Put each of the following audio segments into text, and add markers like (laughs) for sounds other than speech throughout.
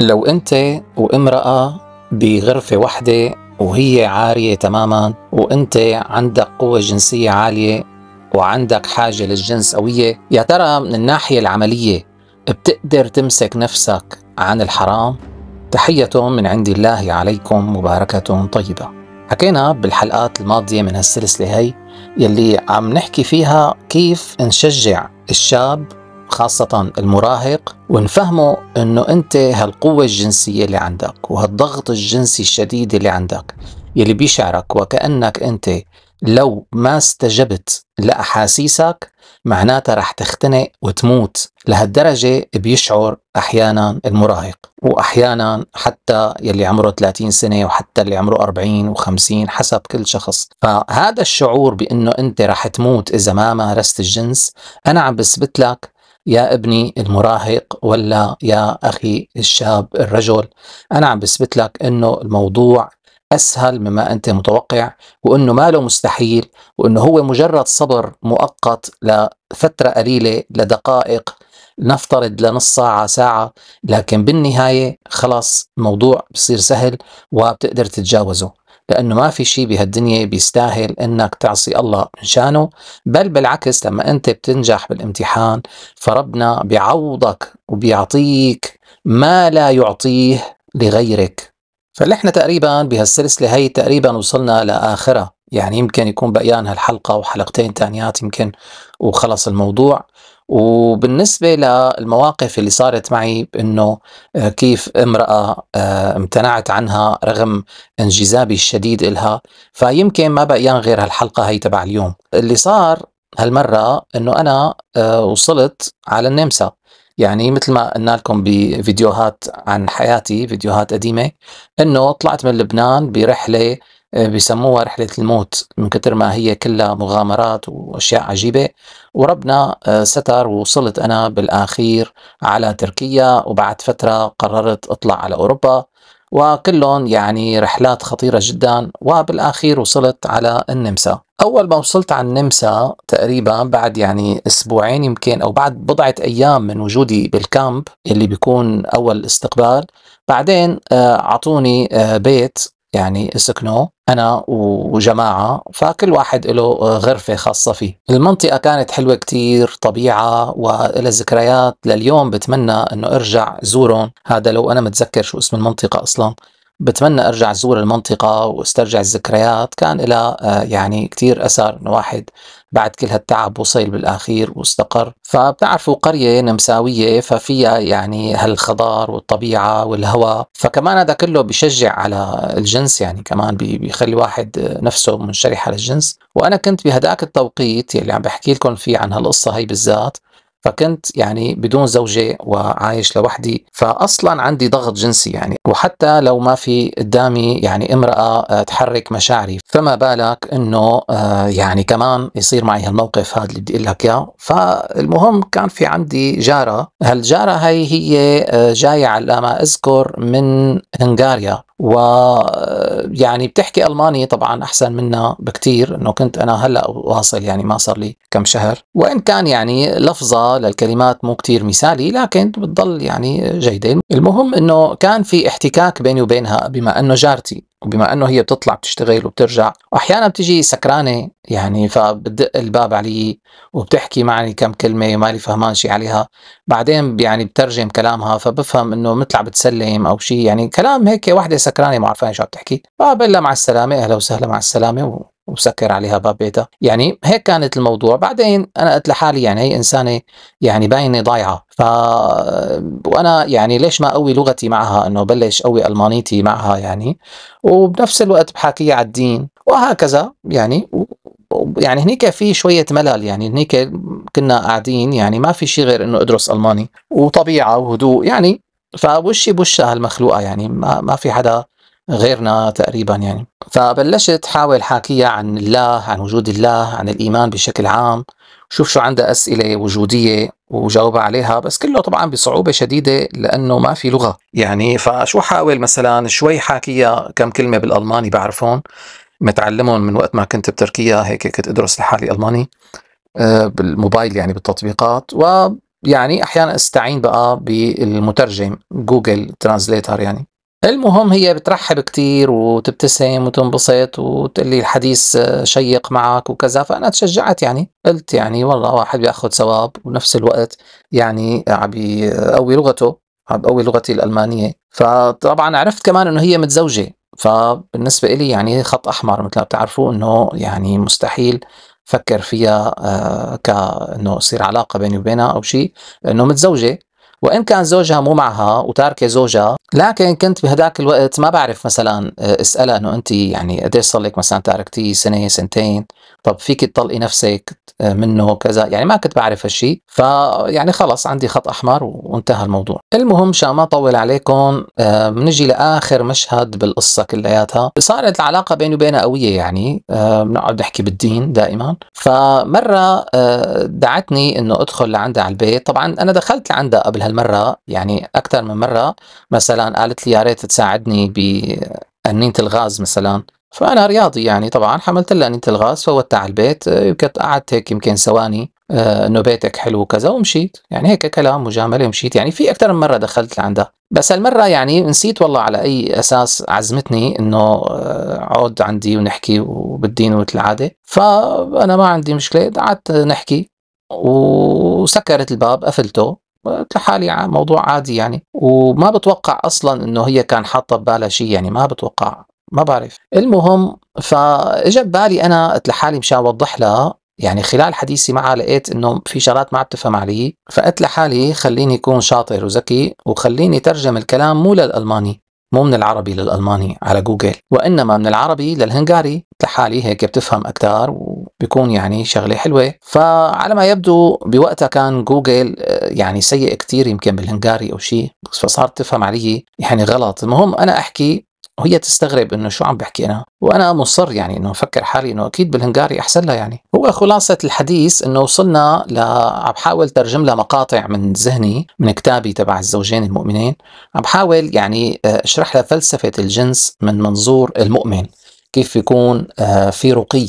لو انت وامرأة بغرفة واحدة وهي عارية تماما وانت عندك قوة جنسية عالية وعندك حاجة للجنس قوية يا ترى من الناحية العملية بتقدر تمسك نفسك عن الحرام؟ تحية من عند الله عليكم مباركة طيبة حكينا بالحلقات الماضية من هالسلسلة هي يلي عم نحكي فيها كيف نشجع الشاب خاصة المراهق ونفهمه انه انت هالقوة الجنسية اللي عندك وهالضغط الجنسي الشديد اللي عندك يلي بيشعرك وكأنك انت لو ما استجبت لأحاسيسك معناتها رح تختنق وتموت لهالدرجة بيشعر أحيانا المراهق وأحيانا حتى يلي عمره 30 سنة وحتى اللي عمره 40 و50 حسب كل شخص فهذا الشعور بأنه أنت رح تموت إذا ما مارست الجنس أنا عم بثبت لك يا ابني المراهق ولا يا أخي الشاب الرجل أنا عم بثبت لك أنه الموضوع أسهل مما أنت متوقع وأنه ما له مستحيل وأنه هو مجرد صبر مؤقت لفترة قليلة لدقائق نفترض لنص ساعة ساعة لكن بالنهاية خلاص الموضوع بصير سهل وبتقدر تتجاوزه لأنه ما في شيء بهالدنيا بيستاهل أنك تعصي الله من شانه بل بالعكس لما أنت بتنجح بالامتحان فربنا بيعوضك وبيعطيك ما لا يعطيه لغيرك فنحن تقريبا بهالسلسلة هي تقريبا وصلنا لآخرها يعني يمكن يكون بقيان هالحلقة وحلقتين تانيات يمكن وخلص الموضوع وبالنسبة للمواقف اللي صارت معي بأنه آه، كيف امرأة آه، امتنعت عنها رغم انجذابي الشديد إلها فيمكن ما بقيان يعني غير هالحلقة هي تبع اليوم اللي صار هالمرة أنه أنا آه، وصلت على النمسا يعني مثل ما قلنا لكم بفيديوهات عن حياتي فيديوهات قديمة أنه طلعت من لبنان برحلة آه، بيسموها رحلة الموت من كتر ما هي كلها مغامرات وأشياء عجيبة وربنا آه، ستر ووصلت أنا بالأخير على تركيا وبعد فترة قررت أطلع على أوروبا وكلهم يعني رحلات خطيرة جدا وبالأخير وصلت على النمسا أول ما وصلت على النمسا تقريبا بعد يعني أسبوعين يمكن أو بعد بضعة أيام من وجودي بالكامب اللي بيكون أول استقبال بعدين آه، أعطوني بيت يعني سكنه انا وجماعه فكل واحد له غرفه خاصه فيه المنطقه كانت حلوه كتير طبيعه ولها ذكريات لليوم بتمنى انه ارجع زورهم هذا لو انا متذكر شو اسم المنطقه اصلا بتمنى ارجع ازور المنطقه واسترجع الذكريات كان لها آه، يعني كثير اثر انه واحد بعد كل هالتعب وصل بالاخير واستقر فبتعرفوا قريه نمساويه ففيها يعني هالخضار والطبيعه والهواء فكمان هذا كله بشجع على الجنس يعني كمان بيخلي واحد آه، نفسه منشرح على الجنس وانا كنت بهداك التوقيت يلي عم بحكي لكم فيه عن هالقصه هي بالذات فكنت يعني بدون زوجة وعايش لوحدي فأصلا عندي ضغط جنسي يعني وحتى لو ما في قدامي يعني امرأة آه، تحرك مشاعري فما بالك أنه آه، يعني كمان يصير معي هالموقف هذا اللي بدي أقول لك إياه فالمهم كان في عندي جارة هالجارة هي هي آه، جاية على ما أذكر من هنغاريا و يعني بتحكي الماني طبعا احسن منا بكثير انه كنت انا هلا واصل يعني ما صار لي كم شهر وان كان يعني لفظه للكلمات مو كتير مثالي لكن بتضل يعني جيدة المهم انه كان في احتكاك بيني وبينها بما انه جارتي وبما انه هي بتطلع بتشتغل وبترجع واحيانا بتجي سكرانه يعني فبتدق الباب علي وبتحكي معي كم كلمه لي فهمان شي عليها بعدين يعني بترجم كلامها فبفهم انه مثل عم بتسلم او شيء يعني كلام هيك وحده سكرانه ما عارفه شو عم تحكي فبقول لها مع السلامه اهلا وسهلا مع السلامه و... وسكر عليها باب بيتها يعني هيك كانت الموضوع بعدين انا قلت لحالي يعني هي انسانه يعني باينه ضايعه ف وانا يعني ليش ما اقوي لغتي معها انه بلش اقوي المانيتي معها يعني وبنفس الوقت بحاكيها على الدين وهكذا يعني يعني هنيك في شوية ملل يعني هنيك كنا قاعدين يعني ما في شيء غير انه ادرس الماني وطبيعة وهدوء يعني فوشي بوشها هالمخلوقة يعني ما, ما في حدا غيرنا تقريبا يعني فبلشت حاول حاكيها عن الله عن وجود الله عن الإيمان بشكل عام شوف شو عندها أسئلة وجودية وجاوبها عليها بس كله طبعا بصعوبة شديدة لأنه ما في لغة يعني فشو حاول مثلا شوي حاكيها كم كلمة بالألماني بعرفهم متعلمهم من وقت ما كنت بتركيا هيك كنت أدرس لحالي ألماني آه، بالموبايل يعني بالتطبيقات ويعني احيانا استعين بقى بالمترجم جوجل ترانزليتر يعني المهم هي بترحب كتير وتبتسم وتنبسط وتقول لي الحديث آه، شيق معك وكذا فأنا تشجعت يعني قلت يعني والله واحد بياخذ ثواب ونفس الوقت يعني عم بقوي لغته عم بقوي لغتي الألمانية فطبعا عرفت كمان إنه هي متزوجة فبالنسبة إلي يعني خط أحمر مثل ما بتعرفوا إنه يعني مستحيل فكر فيها آه، كأنه يصير علاقة بيني وبينها أو شيء أنه متزوجة وإن كان زوجها مو معها وتاركة زوجها لكن كنت بهداك الوقت ما بعرف مثلا آه، اسألها إنه أنت يعني قديش صار لك مثلا تاركتيه سنة سنتين طب فيك تطلقي نفسك آه، منه كذا يعني ما كنت بعرف هالشيء فيعني خلص عندي خط أحمر وانتهى الموضوع المهم شان ما أطول عليكم آه، بنجي لآخر مشهد بالقصة كلياتها صارت العلاقة بيني وبينها قوية يعني بنقعد نحكي بالدين دائما فمرة دعتني إنه أدخل لعندها على البيت طبعا أنا دخلت لعندها قبل هالمرة مرة يعني أكثر من مرة مثلا قالت لي يا ريت تساعدني بأنينة الغاز مثلا فأنا رياضي يعني طبعا حملت لها أنينة الغاز فودتها على البيت يمكن قعدت هيك يمكن ثواني آه، انه بيتك حلو وكذا ومشيت يعني هيك كلام مجامله ومشيت يعني في اكثر من مره دخلت لعندها بس هالمره يعني نسيت والله على اي اساس عزمتني انه آه، عود عندي ونحكي وبالدين العادة فانا ما عندي مشكله قعدت نحكي وسكرت الباب قفلته كحالي موضوع عادي يعني وما بتوقع اصلا انه هي كان حاطه ببالها شيء يعني ما بتوقع ما بعرف المهم فاجى ببالي انا قلت لحالي مشان اوضح لها يعني خلال حديثي معها لقيت انه في شغلات ما عم تفهم علي فقلت لحالي خليني اكون شاطر وذكي وخليني ترجم الكلام مو للالماني مو من العربي للألماني على جوجل وإنما من العربي للهنغاري لحالي هيك بتفهم أكثر وبيكون يعني شغلة حلوة فعلى ما يبدو بوقتها كان جوجل آه، يعني سيء كثير يمكن بالهنغاري أو شيء فصارت تفهم علي يعني غلط المهم أنا أحكي وهي تستغرب انه شو عم بحكي انا وانا مصر يعني انه افكر حالي انه اكيد بالهنغاري احسن لها يعني هو خلاصه الحديث انه وصلنا ل عم بحاول ترجم لها مقاطع من ذهني من كتابي تبع الزوجين المؤمنين عم بحاول يعني آه، اشرح لها فلسفه الجنس من منظور المؤمن كيف يكون آه، في رقي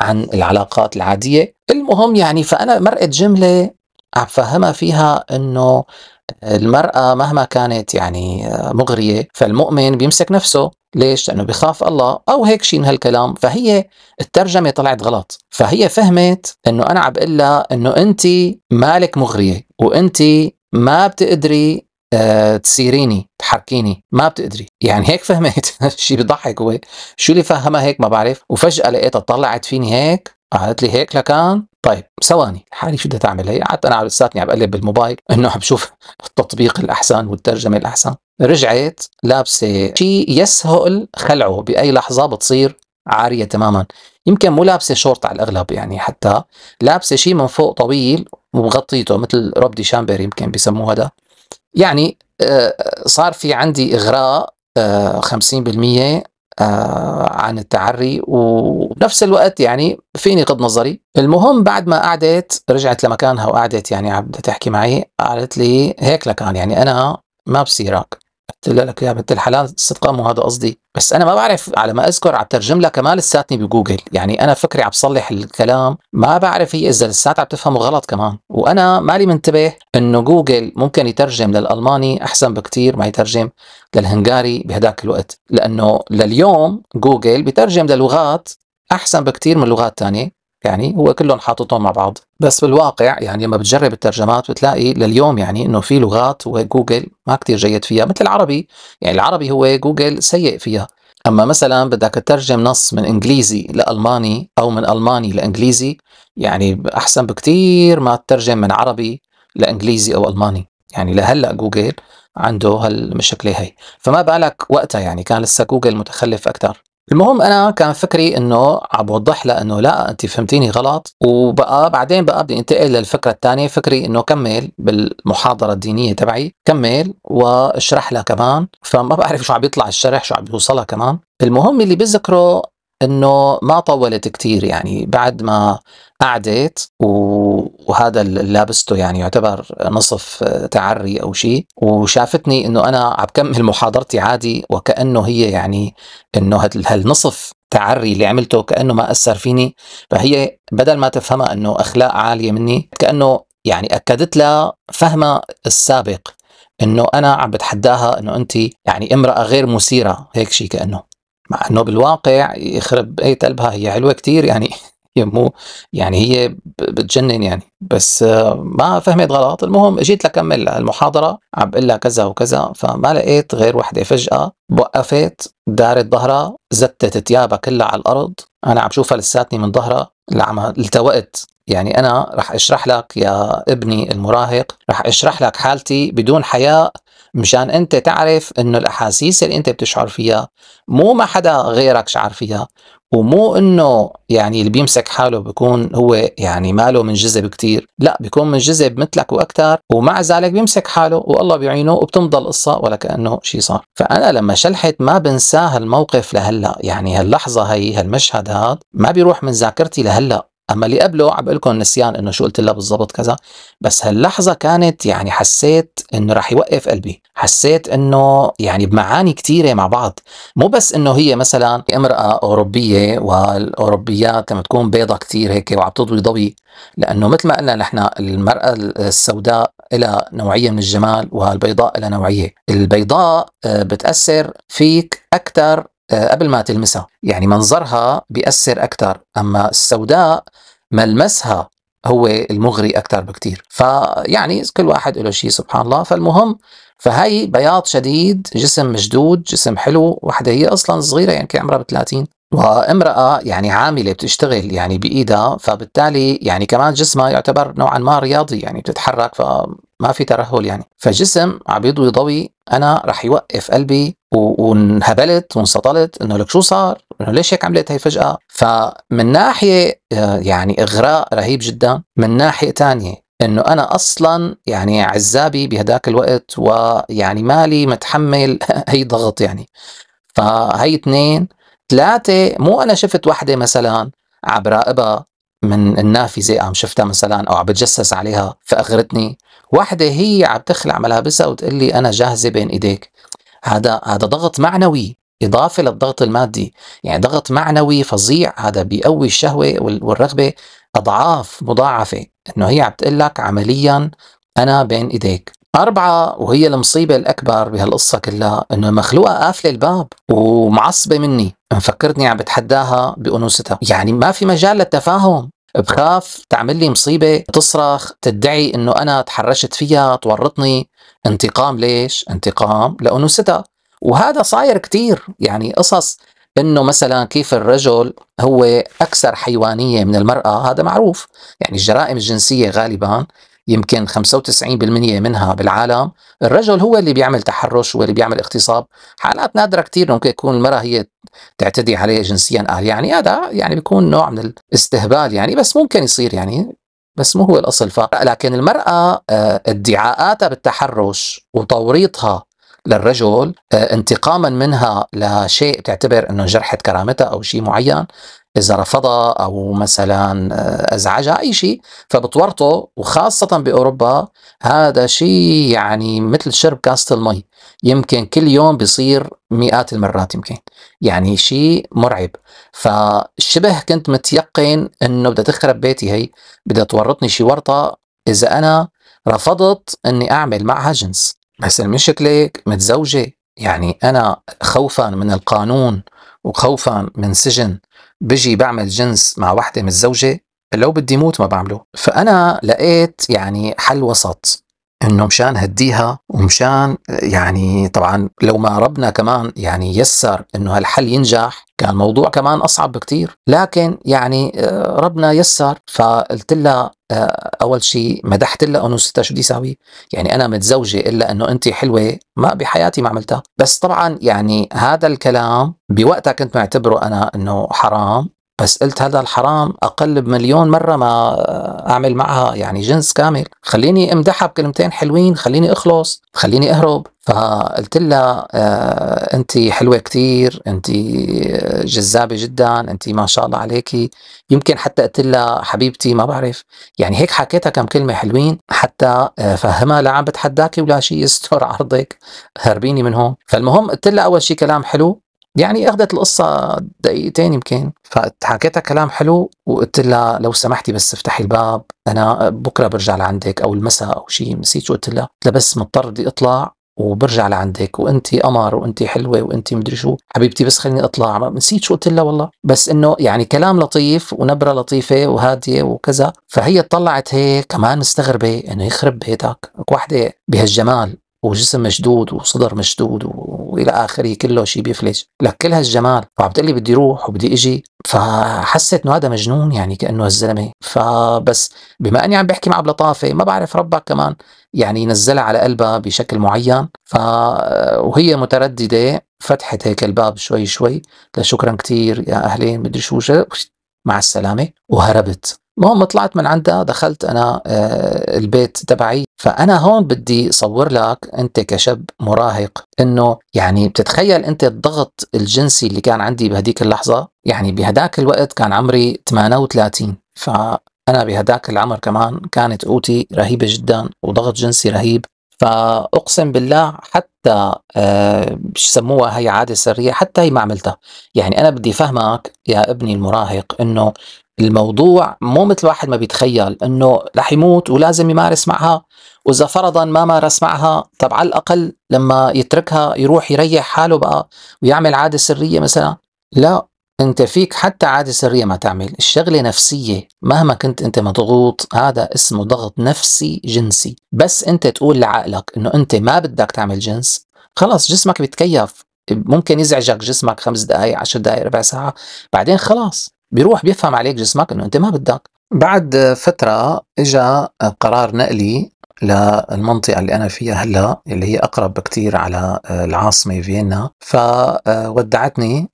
عن العلاقات العاديه المهم يعني فانا مرقت جمله عم فهمها فيها انه المرأة مهما كانت يعني آه، مغرية فالمؤمن بيمسك نفسه ليش؟ لأنه بخاف الله أو هيك شيء من هالكلام فهي الترجمة طلعت غلط فهي فهمت أنه أنا عم بقول لها أنه أنت مالك مغرية وأنت ما بتقدري آه، تسيريني تحركيني ما بتقدري يعني هيك فهمت (laughs) شيء بضحك هو شو اللي فهمها هيك ما بعرف وفجأة لقيتها طلعت فيني هيك قالت لي هيك لكان طيب ثواني حالي شو بدي تعمل هي قعدت انا لساتني عم بقلب بالموبايل انه عم بشوف التطبيق الاحسن والترجمه الاحسن رجعت لابسه شيء يسهل خلعه باي لحظه بتصير عاريه تماما يمكن مو لابسه شورت على الاغلب يعني حتى لابسه شيء من فوق طويل ومغطيته مثل روب دي شامبر يمكن بيسموه هذا يعني آه، صار في عندي اغراء 50% آه، آه، عن التعري ونفس الوقت يعني فيني غض نظري المهم بعد ما قعدت رجعت لمكانها وقعدت يعني عم تحكي معي قالت لي هيك لكان يعني انا ما بصيرك قلت لك يا بنت الحلال استقاموا هذا قصدي بس انا ما بعرف على ما اذكر عم ترجم لها كمان لساتني بجوجل يعني انا فكري عم بصلح الكلام ما بعرف هي اذا لسات عم تفهمه غلط كمان وانا مالي منتبه انه جوجل ممكن يترجم للالماني احسن بكثير ما يترجم للهنغاري بهداك الوقت لانه لليوم جوجل بيترجم للغات احسن بكثير من لغات ثانيه يعني هو كلهم حاططهم مع بعض بس بالواقع يعني لما بتجرب الترجمات بتلاقي لليوم يعني انه في لغات هو جوجل ما كتير جيد فيها مثل العربي يعني العربي هو جوجل سيء فيها اما مثلا بدك تترجم نص من انجليزي لالماني او من الماني لانجليزي يعني احسن بكتير ما تترجم من عربي لانجليزي او الماني يعني لهلا جوجل عنده هالمشكله هي فما بالك وقتها يعني كان لسه جوجل متخلف اكثر المهم انا كان فكري انه عم بوضح لها انه لا انت فهمتيني غلط وبقى بعدين بقى بدي انتقل للفكره الثانيه فكري انه كمل بالمحاضره الدينيه تبعي كمل واشرح لها كمان فما بعرف شو عم يطلع الشرح شو عم يوصلها كمان المهم اللي بذكره انه ما طولت كثير يعني بعد ما قعدت وهذا اللي لابسته يعني يعتبر نصف تعري او شيء وشافتني انه انا عم بكمل محاضرتي عادي وكانه هي يعني انه هالنصف تعري اللي عملته كانه ما اثر فيني فهي بدل ما تفهمها انه اخلاق عاليه مني كانه يعني اكدت لها فهمها السابق انه انا عم بتحداها انه انت يعني امراه غير مثيره هيك شيء كانه مع انه بالواقع يخرب اي قلبها هي حلوه كثير يعني (laughs) هي مو يعني هي بتجنن يعني بس آه، ما فهمت غلط المهم اجيت لكمل المحاضره عم بقول لها كذا وكذا فما لقيت غير وحده فجاه وقفت دارت ظهرها زتت ثيابها كلها على الارض انا عم شوفها لساتني من ظهرها لعم التوقت يعني انا رح اشرح لك يا ابني المراهق رح اشرح لك حالتي بدون حياء مشان انت تعرف انه الاحاسيس اللي انت بتشعر فيها مو ما حدا غيرك شعر فيها ومو انه يعني اللي بيمسك حاله بيكون هو يعني ماله منجذب كتير لا بيكون منجذب مثلك واكثر ومع ذلك بيمسك حاله والله بيعينه وبتمضى القصه ولا كانه شيء صار فانا لما شلحت ما بنساه هالموقف لهلا يعني هاللحظه هي هالمشهد هذا ما بيروح من ذاكرتي لهلا اما اللي قبله عم بقول لكم نسيان انه شو قلت لها بالضبط كذا بس هاللحظه كانت يعني حسيت انه راح يوقف قلبي حسيت انه يعني بمعاني كثيره مع بعض مو بس انه هي مثلا امراه اوروبيه والاوروبيات لما تكون بيضة كثير هيك وعم تضوي ضوي لانه مثل ما قلنا نحن المراه السوداء لها نوعيه من الجمال والبيضاء لها نوعيه البيضاء آه، بتاثر فيك اكثر آه، قبل ما تلمسها يعني منظرها بيأثر أكثر أما السوداء ملمسها هو المغري أكثر بكثير فيعني كل واحد له شيء سبحان الله فالمهم فهي بياض شديد جسم مشدود جسم حلو وحدة هي أصلا صغيرة يعني عمرها بثلاثين 30 وامرأة يعني عاملة بتشتغل يعني بإيدها فبالتالي يعني كمان جسمها يعتبر نوعا ما رياضي يعني بتتحرك فما في ترهل يعني فجسم عم بيضوي ضوي أنا رح يوقف قلبي وانهبلت وانسطلت انه لك شو صار؟ انه ليش هيك عملت هي فجاه؟ فمن ناحيه آه، يعني اغراء رهيب جدا، من ناحيه ثانيه انه انا اصلا يعني عزابي بهداك الوقت ويعني مالي متحمل اي (laughs) ضغط يعني. فهي اثنين، ثلاثه مو انا شفت وحده مثلا عم براقبها من النافذة عم شفتها مثلا أو عم بتجسس عليها فأغرتني وحدة هي عم تخلع ملابسها وتقول لي أنا جاهزة بين إيديك هذا هذا ضغط معنوي إضافة للضغط المادي يعني ضغط معنوي فظيع هذا بيقوي الشهوة والرغبة أضعاف مضاعفة إنه هي عم تقول لك عمليا أنا بين إيديك أربعة وهي المصيبة الأكبر بهالقصة كلها إنه مخلوقة قافلة الباب ومعصبة مني مفكرتني عم بتحداها بأنوثتها يعني ما في مجال للتفاهم بخاف تعمل لي مصيبة تصرخ تدعي إنه أنا تحرشت فيها تورطني انتقام ليش؟ انتقام لانوثتها وهذا صاير كثير يعني قصص انه مثلا كيف الرجل هو اكثر حيوانيه من المراه هذا معروف يعني الجرائم الجنسيه غالبا يمكن 95% منها بالعالم الرجل هو اللي بيعمل تحرش هو اللي بيعمل اغتصاب حالات نادره كثير ممكن يكون المراه هي تعتدي عليه جنسيا قال يعني هذا يعني بيكون نوع من الاستهبال يعني بس ممكن يصير يعني بس مو هو الأصل ف... لكن المرأة آه، ادعاءاتها بالتحرش وتوريطها للرجل آه، انتقاما منها لشيء تعتبر انه جرحت كرامتها او شيء معين اذا رفضها او مثلا آه، ازعجها اي شيء فبتورطه وخاصه باوروبا هذا شيء يعني مثل شرب كاسه المي يمكن كل يوم بيصير مئات المرات يمكن يعني شيء مرعب فشبه كنت متيقن انه بدها تخرب بيتي هي بدها تورطني شي ورطه اذا انا رفضت اني اعمل معها جنس بس المشكلة هيك متزوجة يعني أنا خوفا من القانون وخوفا من سجن بجي بعمل جنس مع وحدة متزوجة لو بدي موت ما بعمله فأنا لقيت يعني حل وسط انه مشان هديها ومشان يعني طبعا لو ما ربنا كمان يعني يسر انه هالحل ينجح كان الموضوع كمان اصعب بكثير لكن يعني آه، ربنا يسر فقلت لها آه، اول شيء مدحت لها انه ستة شو بدي اسوي؟ يعني انا متزوجه الا انه انت حلوه ما بحياتي ما عملتها، بس طبعا يعني هذا الكلام بوقتها كنت معتبره انا انه حرام بس قلت هذا الحرام أقل بمليون مرة ما أعمل معها يعني جنس كامل خليني امدحها بكلمتين حلوين خليني أخلص خليني أهرب فقلت لها آه، انت حلوه كثير انت جذابه جدا انت ما شاء الله عليكي يمكن حتى قلت لها حبيبتي ما بعرف يعني هيك حكيتها كم كلمه حلوين حتى آه، فهمها لا عم بتحداكي ولا شيء يستر عرضك هربيني من هون فالمهم قلت لها اول شيء كلام حلو يعني اخذت القصه دقيقتين يمكن فحكيتها كلام حلو وقلت لها لو سمحتي بس افتحي الباب انا بكره برجع لعندك او المساء او شيء نسيت شو قلت لها قلت لها بس مضطر بدي اطلع وبرجع لعندك وانت قمر وانت حلوه وانت مدري شو حبيبتي بس خليني اطلع نسيت شو قلت لها والله بس انه يعني كلام لطيف ونبره لطيفه وهاديه وكذا فهي طلعت هيك كمان مستغربه انه يخرب بيتك وحده بهالجمال وجسم مشدود وصدر مشدود والى اخره كله شيء بيفلج لك كل هالجمال فعم تقول لي بدي روح وبدي اجي فحسيت انه هذا مجنون يعني كانه هالزلمه فبس بما اني عم بحكي معه بلطافه ما بعرف ربك كمان يعني نزلها على قلبها بشكل معين ف وهي متردده فتحت هيك الباب شوي شوي شكرا كثير يا اهلين مدري شو مع السلامه وهربت المهم طلعت من عندها دخلت انا آه، البيت تبعي فانا هون بدي صور لك انت كشاب مراهق انه يعني بتتخيل انت الضغط الجنسي اللي كان عندي بهديك اللحظه يعني بهداك الوقت كان عمري 38 ف انا بهداك العمر كمان كانت قوتي رهيبه جدا وضغط جنسي رهيب فاقسم بالله حتى أه سموها هي عاده سريه حتى هي ما عملتها يعني انا بدي افهمك يا ابني المراهق انه الموضوع مو مثل واحد ما بيتخيل انه رح يموت ولازم يمارس معها واذا فرضا ما مارس معها طب على الاقل لما يتركها يروح يريح حاله بقى ويعمل عاده سريه مثلا لا انت فيك حتى عادة سرية ما تعمل الشغلة نفسية مهما كنت انت مضغوط هذا اسمه ضغط نفسي جنسي بس انت تقول لعقلك انه انت ما بدك تعمل جنس خلاص جسمك بيتكيف ممكن يزعجك جسمك خمس دقائق عشر دقائق ربع ساعة بعدين خلاص بيروح بيفهم عليك جسمك انه انت ما بدك بعد فترة اجى قرار نقلي للمنطقة اللي أنا فيها هلا اللي هي أقرب كتير على العاصمة فيينا فودعتني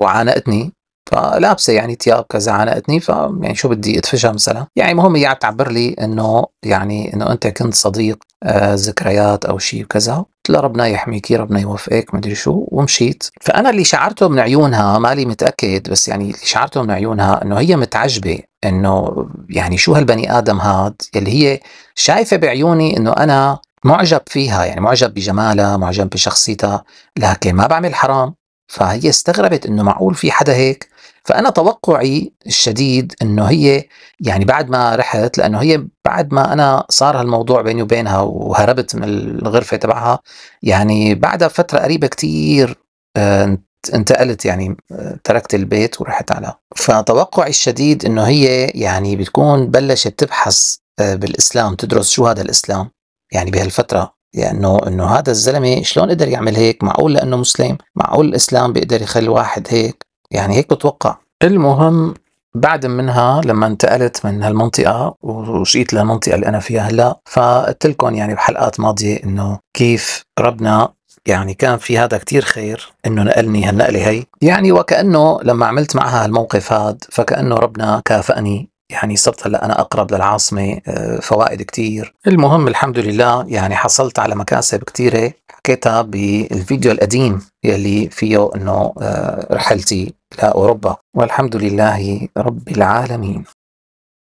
وعانقتني فلابسه يعني ثياب كذا عانقتني ف يعني شو بدي ادفشها مثلا يعني المهم هي عم تعبر لي انه يعني انه انت كنت صديق آه ذكريات او شيء وكذا قلت لها ربنا يحميكي ربنا يوفقك ما ادري شو ومشيت فانا اللي شعرته من عيونها مالي متاكد بس يعني اللي شعرته من عيونها انه هي متعجبه انه يعني شو هالبني ادم هاد اللي هي شايفه بعيوني انه انا معجب فيها يعني معجب بجمالها معجب بشخصيتها لكن ما بعمل حرام فهي استغربت انه معقول في حدا هيك فانا توقعي الشديد انه هي يعني بعد ما رحت لانه هي بعد ما انا صار هالموضوع بيني وبينها وهربت من الغرفه تبعها يعني بعدها فتره قريبه كثير آه، انتقلت يعني آه، تركت البيت ورحت على فتوقعي الشديد انه هي يعني بتكون بلشت تبحث آه، بالاسلام تدرس شو هذا الاسلام يعني بهالفتره لانه يعني انه هذا الزلمه شلون قدر يعمل هيك معقول لانه مسلم معقول الاسلام بيقدر يخلي واحد هيك يعني هيك بتوقع المهم بعد منها لما انتقلت من هالمنطقة وجيت للمنطقة اللي أنا فيها هلا فقلت لكم يعني بحلقات ماضية إنه كيف ربنا يعني كان في هذا كتير خير انه نقلني هالنقله هي يعني وكانه لما عملت معها هالموقف هاد فكانه ربنا كافاني يعني صرت هلا انا اقرب للعاصمه آه، فوائد كتير المهم الحمد لله يعني حصلت على مكاسب كتيره حكيتها بالفيديو القديم يلي فيه انه آه، رحلتي لاوروبا والحمد لله رب العالمين